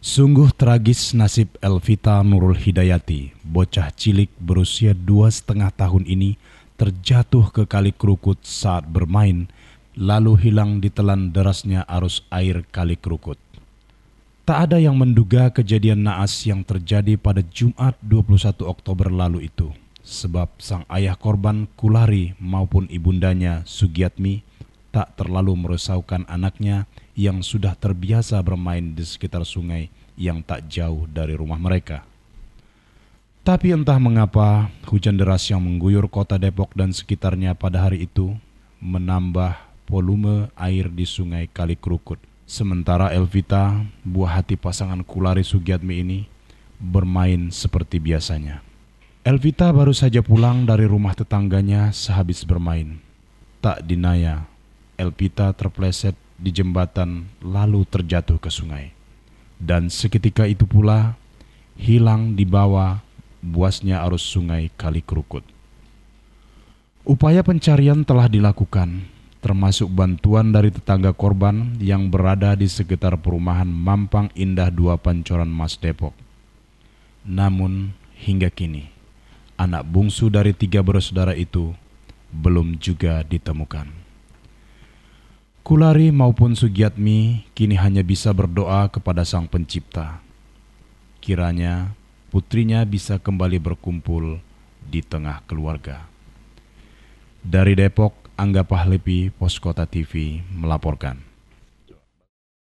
Sungguh tragis nasib Elvita Nurul Hidayati, bocah cilik berusia dua setengah tahun ini terjatuh ke kali kerukut saat bermain, lalu hilang ditelan derasnya arus air kali kerukut. Tak ada yang menduga kejadian naas yang terjadi pada Jumat 21 Oktober lalu itu, sebab sang ayah korban Kulari maupun ibundanya Sugiatmi tak terlalu merisaukan anaknya yang sudah terbiasa bermain di sekitar sungai yang tak jauh dari rumah mereka. Tapi entah mengapa, hujan deras yang mengguyur kota Depok dan sekitarnya pada hari itu menambah volume air di sungai Kali Kerukut. Sementara Elvita, buah hati pasangan Kulari Sugiatmi ini, bermain seperti biasanya. Elvita baru saja pulang dari rumah tetangganya sehabis bermain. Tak dinaya, Elpita terpleset di jembatan lalu terjatuh ke sungai. Dan seketika itu pula hilang di bawah buasnya arus sungai Kali Kerukut. Upaya pencarian telah dilakukan, termasuk bantuan dari tetangga korban yang berada di sekitar perumahan Mampang Indah dua Pancoran Mas Depok. Namun hingga kini, anak bungsu dari tiga bersaudara itu belum juga ditemukan. Kulari maupun Sugiatmi kini hanya bisa berdoa kepada Sang Pencipta. Kiranya putrinya bisa kembali berkumpul di tengah keluarga. Dari Depok, Angga Pahlepi, Poskota TV melaporkan.